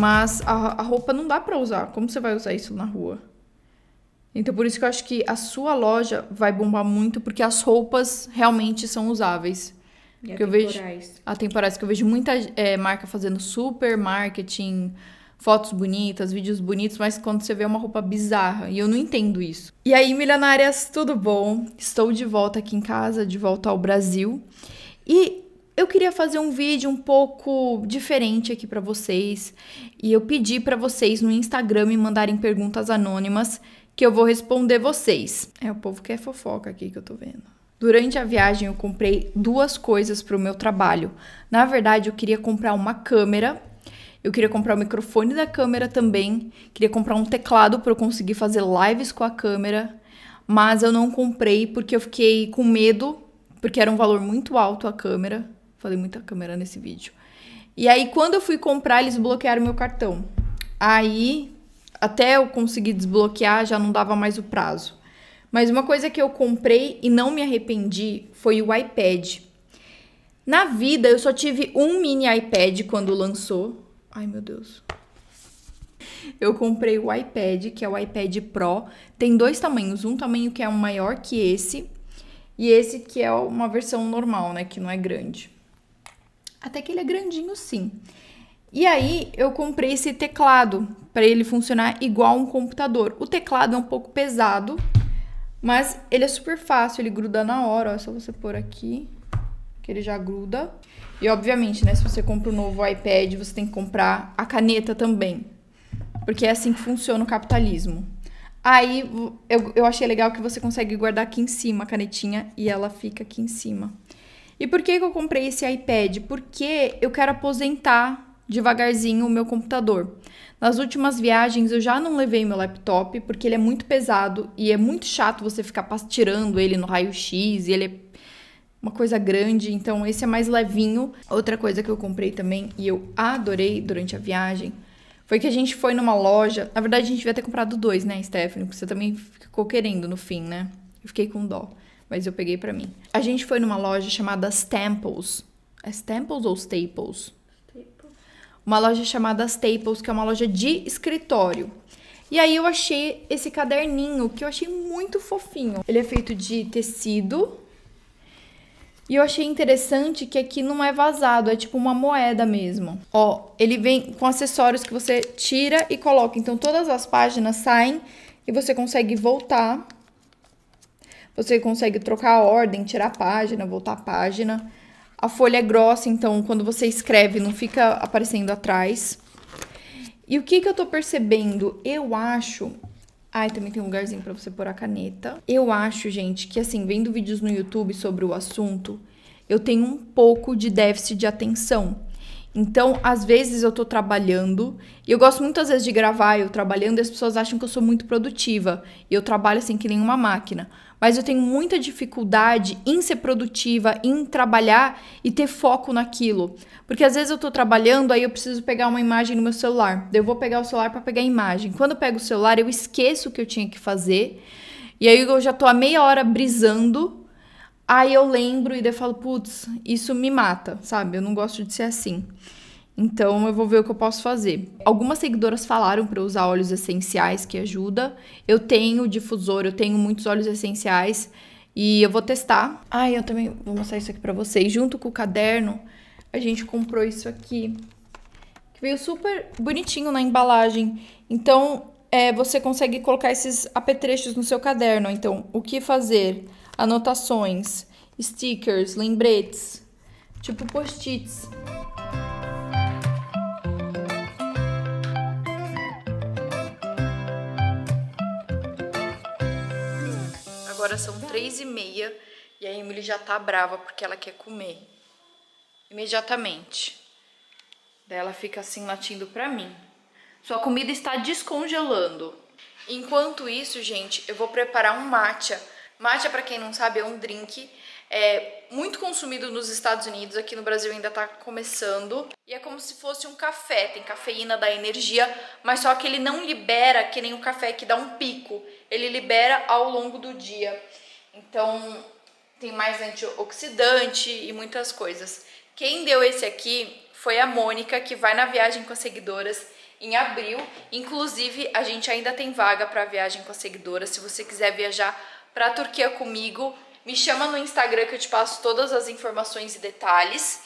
Mas a, a roupa não dá para usar. Como você vai usar isso na rua? Então, por isso que eu acho que a sua loja vai bombar muito, porque as roupas realmente são usáveis. E que eu vejo atemporais que eu vejo muita é, marca fazendo super marketing, fotos bonitas, vídeos bonitos, mas quando você vê uma roupa bizarra, e eu não entendo isso. E aí, milionárias, tudo bom? Estou de volta aqui em casa, de volta ao Brasil. E eu queria fazer um vídeo um pouco diferente aqui para vocês e eu pedi para vocês no Instagram me mandarem perguntas anônimas que eu vou responder vocês. É o povo que é fofoca aqui que eu tô vendo. Durante a viagem eu comprei duas coisas para o meu trabalho. Na verdade, eu queria comprar uma câmera, eu queria comprar o microfone da câmera também, queria comprar um teclado para eu conseguir fazer lives com a câmera, mas eu não comprei porque eu fiquei com medo, porque era um valor muito alto a câmera. Falei muita câmera nesse vídeo. E aí, quando eu fui comprar, eles bloquearam meu cartão. Aí, até eu conseguir desbloquear, já não dava mais o prazo. Mas uma coisa que eu comprei e não me arrependi foi o iPad. Na vida, eu só tive um mini iPad quando lançou. Ai, meu Deus. Eu comprei o iPad, que é o iPad Pro. Tem dois tamanhos. Um tamanho que é maior que esse. E esse que é uma versão normal, né? Que não é grande. Até que ele é grandinho sim. E aí eu comprei esse teclado para ele funcionar igual um computador. O teclado é um pouco pesado, mas ele é super fácil, ele gruda na hora, ó, é só você pôr aqui, que ele já gruda. E obviamente, né, se você compra um novo iPad, você tem que comprar a caneta também. Porque é assim que funciona o capitalismo. Aí eu, eu achei legal que você consegue guardar aqui em cima a canetinha e ela fica aqui em cima. E por que, que eu comprei esse iPad? Porque eu quero aposentar devagarzinho o meu computador. Nas últimas viagens eu já não levei meu laptop, porque ele é muito pesado e é muito chato você ficar tirando ele no raio-x, ele é uma coisa grande, então esse é mais levinho. Outra coisa que eu comprei também e eu adorei durante a viagem foi que a gente foi numa loja. Na verdade, a gente devia ter comprado dois, né, Stephanie? Porque você também ficou querendo no fim, né? Eu fiquei com dó mas eu peguei para mim. A gente foi numa loja chamada Staples. É Staples ou Staples? Staples. Uma loja chamada Staples, que é uma loja de escritório. E aí eu achei esse caderninho que eu achei muito fofinho. Ele é feito de tecido. E eu achei interessante que aqui não é vazado, é tipo uma moeda mesmo. Ó, ele vem com acessórios que você tira e coloca. Então todas as páginas saem e você consegue voltar você consegue trocar a ordem, tirar a página, voltar a página. A folha é grossa, então quando você escreve não fica aparecendo atrás. E o que, que eu tô percebendo? Eu acho. Ai, também tem um lugarzinho para você pôr a caneta. Eu acho, gente, que assim, vendo vídeos no YouTube sobre o assunto, eu tenho um pouco de déficit de atenção. Então, às vezes eu tô trabalhando, e eu gosto muitas vezes de gravar eu trabalhando, e as pessoas acham que eu sou muito produtiva, e eu trabalho assim que nem uma máquina. Mas eu tenho muita dificuldade em ser produtiva, em trabalhar e ter foco naquilo. Porque às vezes eu tô trabalhando, aí eu preciso pegar uma imagem no meu celular. Eu vou pegar o celular para pegar a imagem. Quando eu pego o celular, eu esqueço o que eu tinha que fazer. E aí eu já tô a meia hora brisando Aí eu lembro e daí eu falo, putz, isso me mata, sabe? Eu não gosto de ser assim. Então eu vou ver o que eu posso fazer. Algumas seguidoras falaram para usar óleos essenciais que ajuda. Eu tenho difusor, eu tenho muitos óleos essenciais e eu vou testar. Ai, ah, eu também vou mostrar isso aqui para vocês. Junto com o caderno, a gente comprou isso aqui, que veio super bonitinho na embalagem. Então é, você consegue colocar esses apetrechos no seu caderno. Então, o que fazer? Anotações stickers, lembretes, tipo post-its. Agora são três e meia e a Emily já tá brava porque ela quer comer. Imediatamente. Daí ela fica assim latindo pra mim. Sua comida está descongelando. Enquanto isso, gente, eu vou preparar um matcha. Matcha, para quem não sabe, é um drink é muito consumido nos Estados Unidos, aqui no Brasil ainda está começando. E é como se fosse um café, tem cafeína da energia, mas só que ele não libera que nem o café que dá um pico, ele libera ao longo do dia. Então tem mais antioxidante e muitas coisas. Quem deu esse aqui foi a Mônica, que vai na viagem com as seguidoras em abril. Inclusive, a gente ainda tem vaga para viagem com as seguidoras. Se você quiser viajar para a Turquia comigo, me chama no Instagram que eu te passo todas as informações e detalhes.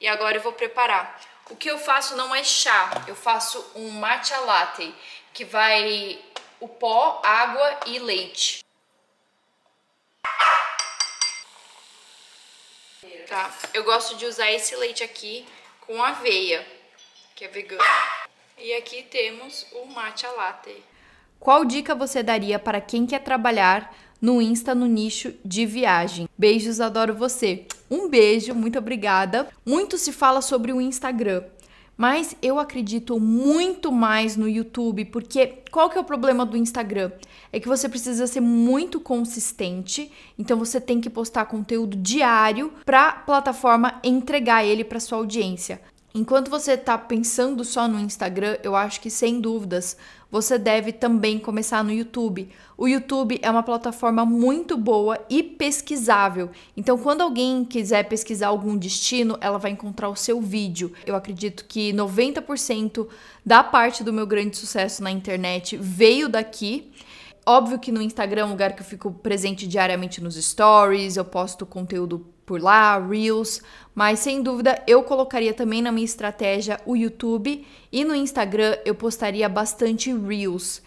E agora eu vou preparar. O que eu faço não é chá, eu faço um matcha latte, que vai o pó, água e leite. Tá? Eu gosto de usar esse leite aqui com aveia, que é vegano. E aqui temos o matcha latte. Qual dica você daria para quem quer trabalhar no Insta no nicho de viagem. Beijos, adoro você. Um beijo, muito obrigada. Muito se fala sobre o Instagram, mas eu acredito muito mais no YouTube, porque qual que é o problema do Instagram? É que você precisa ser muito consistente, então você tem que postar conteúdo diário para a plataforma entregar ele para sua audiência. Enquanto você está pensando só no Instagram, eu acho que sem dúvidas você deve também começar no YouTube. O YouTube é uma plataforma muito boa e pesquisável. Então, quando alguém quiser pesquisar algum destino, ela vai encontrar o seu vídeo. Eu acredito que 90% da parte do meu grande sucesso na internet veio daqui. Óbvio que no Instagram é um lugar que eu fico presente diariamente nos stories, eu posto conteúdo por lá, Reels, mas sem dúvida eu colocaria também na minha estratégia o YouTube e no Instagram eu postaria bastante Reels.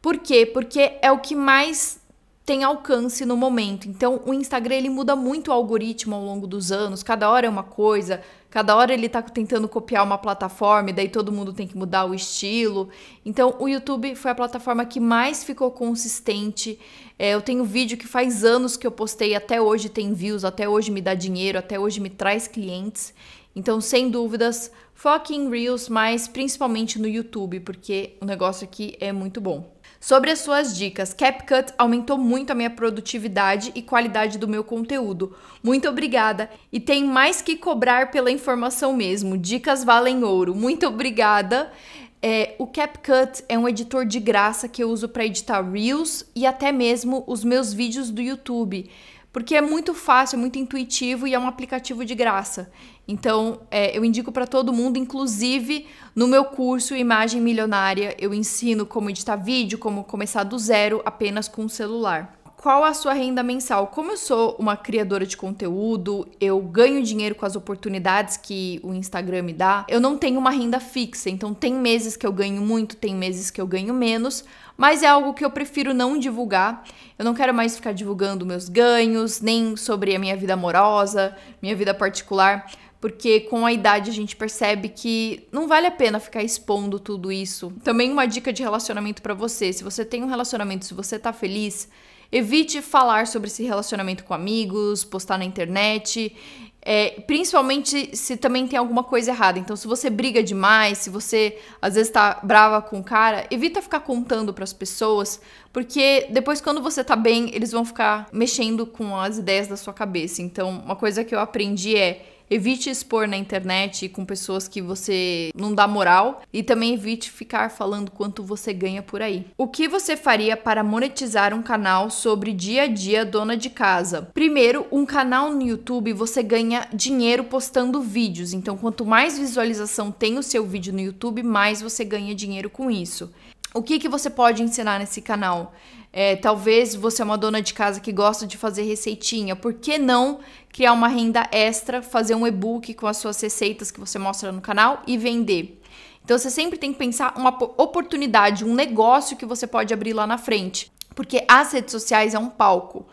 Por quê? Porque é o que mais tem alcance no momento. Então, o Instagram ele muda muito o algoritmo ao longo dos anos, cada hora é uma coisa, Cada hora ele tá tentando copiar uma plataforma e daí todo mundo tem que mudar o estilo. Então o YouTube foi a plataforma que mais ficou consistente. É, eu tenho vídeo que faz anos que eu postei, até hoje tem views, até hoje me dá dinheiro, até hoje me traz clientes. Então, sem dúvidas, foque em Reels, mas principalmente no YouTube, porque o negócio aqui é muito bom. Sobre as suas dicas, CapCut aumentou muito a minha produtividade e qualidade do meu conteúdo. Muito obrigada! E tem mais que cobrar pela informação mesmo. Dicas valem ouro. Muito obrigada! É, o CapCut é um editor de graça que eu uso para editar Reels e até mesmo os meus vídeos do YouTube porque é muito fácil, é muito intuitivo e é um aplicativo de graça. Então, é, eu indico para todo mundo, inclusive no meu curso Imagem Milionária, eu ensino como editar vídeo, como começar do zero apenas com o celular. Qual a sua renda mensal? Como eu sou uma criadora de conteúdo, eu ganho dinheiro com as oportunidades que o Instagram me dá, eu não tenho uma renda fixa. Então, tem meses que eu ganho muito, tem meses que eu ganho menos, mas é algo que eu prefiro não divulgar. Eu não quero mais ficar divulgando meus ganhos, nem sobre a minha vida amorosa, minha vida particular porque com a idade a gente percebe que não vale a pena ficar expondo tudo isso. Também uma dica de relacionamento para você, se você tem um relacionamento, se você tá feliz, evite falar sobre esse relacionamento com amigos, postar na internet, é, principalmente se também tem alguma coisa errada. Então, se você briga demais, se você às vezes tá brava com o cara, evita ficar contando para as pessoas, porque depois, quando você tá bem, eles vão ficar mexendo com as ideias da sua cabeça. Então, uma coisa que eu aprendi é Evite expor na internet com pessoas que você não dá moral e também evite ficar falando quanto você ganha por aí. O que você faria para monetizar um canal sobre dia a dia dona de casa? Primeiro, um canal no YouTube você ganha dinheiro postando vídeos, então quanto mais visualização tem o seu vídeo no YouTube, mais você ganha dinheiro com isso o que, que você pode ensinar nesse canal? É, talvez você é uma dona de casa que gosta de fazer receitinha. Por que não criar uma renda extra, fazer um e-book com as suas receitas que você mostra no canal e vender? Então você sempre tem que pensar uma oportunidade, um negócio que você pode abrir lá na frente. Porque as redes sociais é um palco.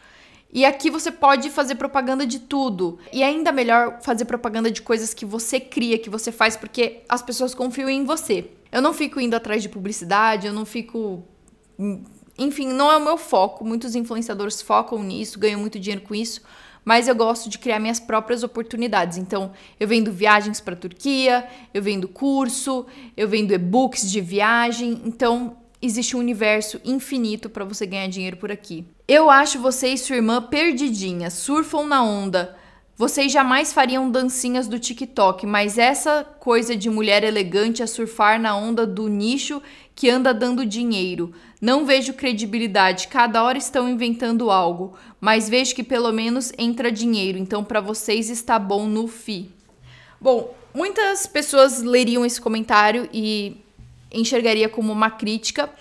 E aqui você pode fazer propaganda de tudo. E ainda melhor fazer propaganda de coisas que você cria, que você faz, porque as pessoas confiam em você. Eu não fico indo atrás de publicidade, eu não fico. Enfim, não é o meu foco. Muitos influenciadores focam nisso, ganham muito dinheiro com isso mas eu gosto de criar minhas próprias oportunidades. Então, eu vendo viagens para a Turquia, eu vendo curso, eu vendo e-books de viagem. Então, existe um universo infinito para você ganhar dinheiro por aqui. Eu acho você e sua irmã perdidinhas, surfam na onda vocês jamais fariam dancinhas do TikTok, mas essa coisa de mulher elegante a surfar na onda do nicho que anda dando dinheiro. Não vejo credibilidade, cada hora estão inventando algo, mas vejo que pelo menos entra dinheiro, então para vocês está bom no fi. Bom, muitas pessoas leriam esse comentário e enxergaria como uma crítica.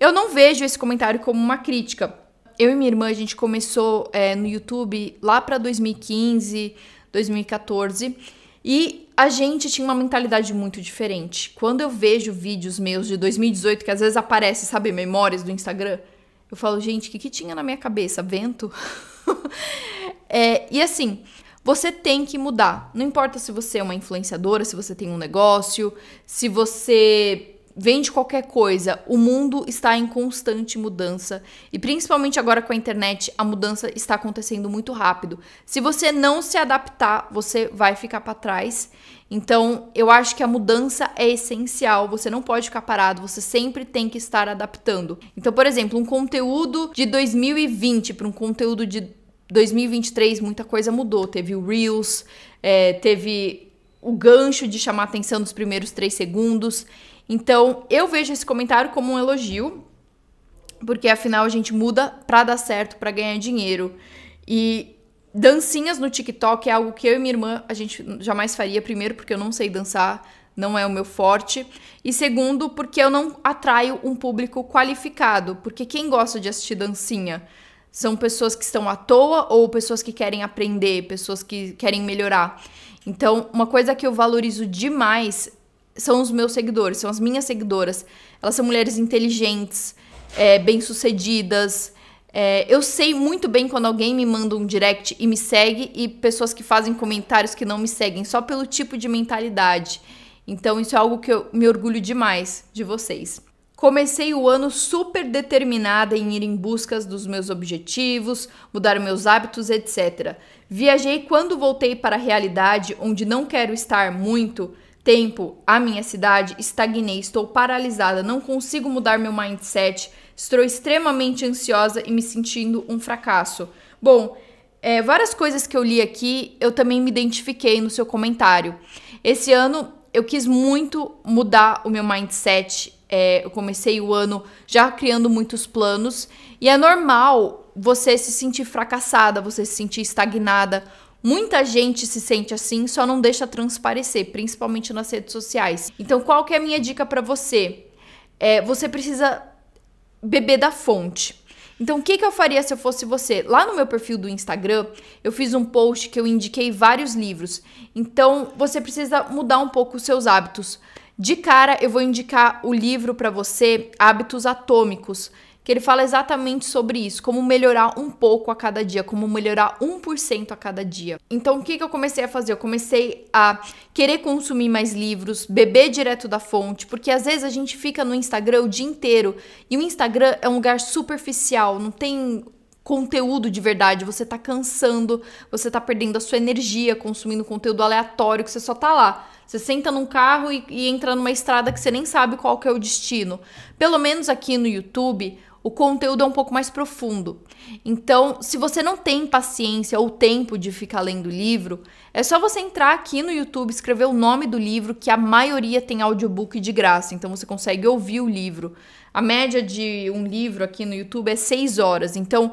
Eu não vejo esse comentário como uma crítica eu e minha irmã, a gente começou é, no YouTube lá para 2015, 2014. E a gente tinha uma mentalidade muito diferente. Quando eu vejo vídeos meus de 2018, que às vezes aparece, sabe, memórias do Instagram, eu falo, gente, o que, que tinha na minha cabeça? Vento? é, e assim, você tem que mudar. Não importa se você é uma influenciadora, se você tem um negócio, se você vende qualquer coisa. O mundo está em constante mudança e principalmente agora com a internet, a mudança está acontecendo muito rápido. Se você não se adaptar, você vai ficar para trás. Então, eu acho que a mudança é essencial, você não pode ficar parado, você sempre tem que estar adaptando. Então, por exemplo, um conteúdo de 2020 para um conteúdo de 2023, muita coisa mudou. Teve o Reels, é, teve o gancho de chamar a atenção nos primeiros três segundos. Então, eu vejo esse comentário como um elogio, porque afinal a gente muda para dar certo, para ganhar dinheiro. E dancinhas no TikTok é algo que eu e minha irmã a gente jamais faria, primeiro porque eu não sei dançar, não é o meu forte, e segundo porque eu não atraio um público qualificado, porque quem gosta de assistir dancinha são pessoas que estão à toa ou pessoas que querem aprender, pessoas que querem melhorar. Então, uma coisa que eu valorizo demais são os meus seguidores, são as minhas seguidoras. Elas são mulheres inteligentes, é, bem-sucedidas. É, eu sei muito bem quando alguém me manda um direct e me segue e pessoas que fazem comentários que não me seguem, só pelo tipo de mentalidade. Então, isso é algo que eu me orgulho demais de vocês. Comecei o ano super determinada em ir em busca dos meus objetivos, mudar meus hábitos, etc. Viajei quando voltei para a realidade onde não quero estar muito, tempo a minha cidade, estagnei, estou paralisada, não consigo mudar meu mindset, estou extremamente ansiosa e me sentindo um fracasso. Bom, é, várias coisas que eu li aqui eu também me identifiquei no seu comentário. Esse ano eu quis muito mudar o meu mindset. É, eu comecei o ano já criando muitos planos e é normal você se sentir fracassada, você se sentir estagnada, Muita gente se sente assim, só não deixa transparecer, principalmente nas redes sociais. Então, qual que é a minha dica para você? É, você precisa beber da fonte. Então, o que, que eu faria se eu fosse você? Lá no meu perfil do Instagram, eu fiz um post que eu indiquei vários livros. Então, você precisa mudar um pouco os seus hábitos. De cara, eu vou indicar o livro para você, Hábitos Atômicos, que ele fala exatamente sobre isso, como melhorar um pouco a cada dia, como melhorar 1% a cada dia. Então, o que, que eu comecei a fazer? Eu comecei a querer consumir mais livros, beber direto da fonte, porque às vezes a gente fica no Instagram o dia inteiro e o Instagram é um lugar superficial, não tem conteúdo de verdade, você tá cansando, você tá perdendo a sua energia consumindo conteúdo aleatório que você só tá lá. Você senta num carro e, e entra numa estrada que você nem sabe qual que é o destino. Pelo menos aqui no YouTube, o conteúdo é um pouco mais profundo. Então, se você não tem paciência ou tempo de ficar lendo o livro, é só você entrar aqui no YouTube, escrever o nome do livro, que a maioria tem audiobook de graça, então você consegue ouvir o livro. A média de um livro aqui no YouTube é seis horas, então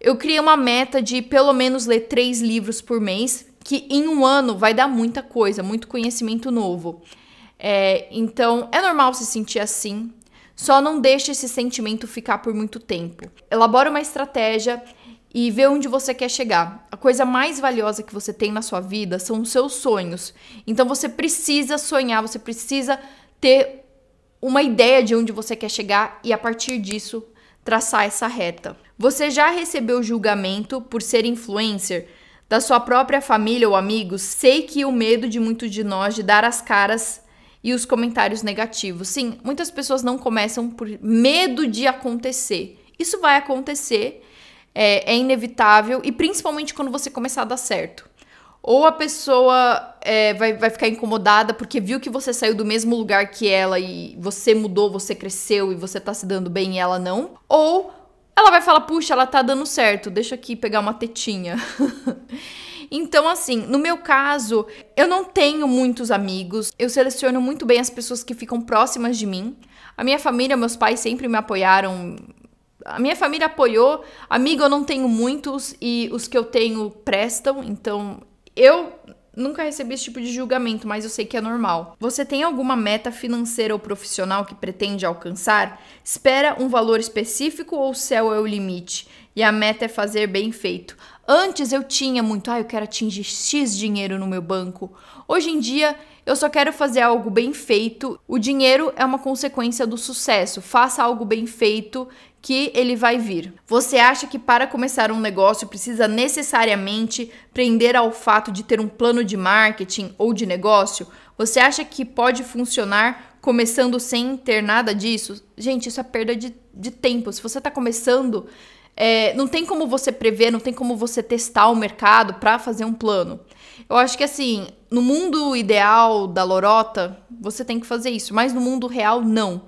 eu criei uma meta de pelo menos ler três livros por mês, que em um ano vai dar muita coisa, muito conhecimento novo. É, então, é normal se sentir assim, só não deixe esse sentimento ficar por muito tempo. Elabora uma estratégia e vê onde você quer chegar. A coisa mais valiosa que você tem na sua vida são os seus sonhos. Então você precisa sonhar, você precisa ter uma ideia de onde você quer chegar e a partir disso traçar essa reta. Você já recebeu julgamento por ser influencer da sua própria família ou amigos? Sei que o medo de muitos de nós de dar as caras e os comentários negativos. Sim, muitas pessoas não começam por medo de acontecer. Isso vai acontecer, é, é inevitável, e principalmente quando você começar a dar certo. Ou a pessoa é, vai, vai ficar incomodada porque viu que você saiu do mesmo lugar que ela e você mudou, você cresceu e você tá se dando bem e ela não. Ou ela vai falar, puxa, ela tá dando certo, deixa aqui pegar uma tetinha. Então, assim, no meu caso, eu não tenho muitos amigos, eu seleciono muito bem as pessoas que ficam próximas de mim. A minha família, meus pais sempre me apoiaram. A minha família apoiou. Amigo, eu não tenho muitos e os que eu tenho prestam, então eu Nunca recebi esse tipo de julgamento, mas eu sei que é normal. Você tem alguma meta financeira ou profissional que pretende alcançar? Espera um valor específico ou o céu é o limite? E a meta é fazer bem feito. Antes eu tinha muito, ah, eu quero atingir X dinheiro no meu banco. Hoje em dia, eu só quero fazer algo bem feito. O dinheiro é uma consequência do sucesso. Faça algo bem feito que ele vai vir. Você acha que para começar um negócio precisa necessariamente prender ao fato de ter um plano de marketing ou de negócio? Você acha que pode funcionar começando sem ter nada disso? Gente, isso é perda de, de tempo. Se você está começando, é, não tem como você prever, não tem como você testar o mercado para fazer um plano. Eu acho que assim, no mundo ideal da lorota, você tem que fazer isso, mas no mundo real, não.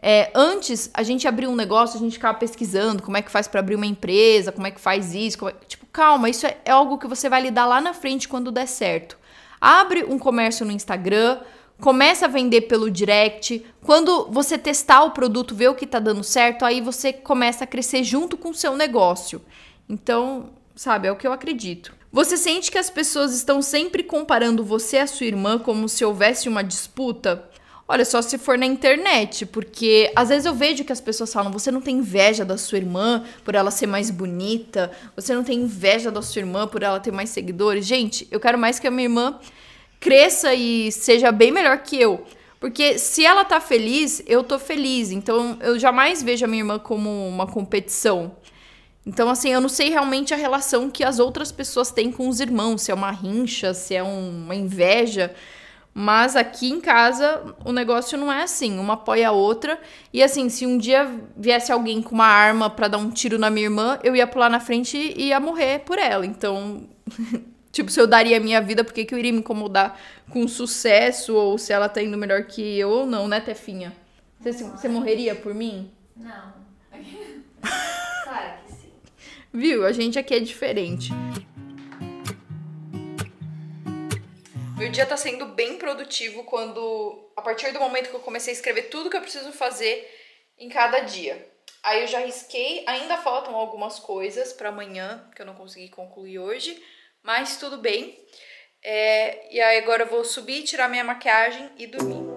É, antes, a gente abria um negócio, a gente ficava pesquisando como é que faz para abrir uma empresa, como é que faz isso. É... Tipo, calma, isso é, é algo que você vai lidar lá na frente quando der certo. Abre um comércio no Instagram, começa a vender pelo direct. Quando você testar o produto, ver o que tá dando certo, aí você começa a crescer junto com o seu negócio. Então, sabe, é o que eu acredito. Você sente que as pessoas estão sempre comparando você à sua irmã como se houvesse uma disputa? Olha, só se for na internet, porque às vezes eu vejo que as pessoas falam: você não tem inveja da sua irmã por ela ser mais bonita, você não tem inveja da sua irmã por ela ter mais seguidores. Gente, eu quero mais que a minha irmã cresça e seja bem melhor que eu. Porque se ela tá feliz, eu tô feliz. Então eu jamais vejo a minha irmã como uma competição. Então, assim, eu não sei realmente a relação que as outras pessoas têm com os irmãos, se é uma rincha, se é uma inveja. Mas aqui em casa o negócio não é assim, uma apoia a outra. E assim, se um dia viesse alguém com uma arma para dar um tiro na minha irmã, eu ia pular na frente e ia morrer por ela. Então, Tipo, se eu daria a minha vida, por que, que eu iria me incomodar com sucesso ou se ela tá indo melhor que eu ou não, né, Tefinha? Você, você morreria por mim? Não. claro que sim. Viu? A gente aqui é diferente. Meu dia tá sendo bem produtivo quando, a partir do momento que eu comecei a escrever tudo que eu preciso fazer em cada dia. Aí eu já risquei, ainda faltam algumas coisas para amanhã que eu não consegui concluir hoje mas tudo bem. É, e agora eu vou subir, tirar minha maquiagem e dormir.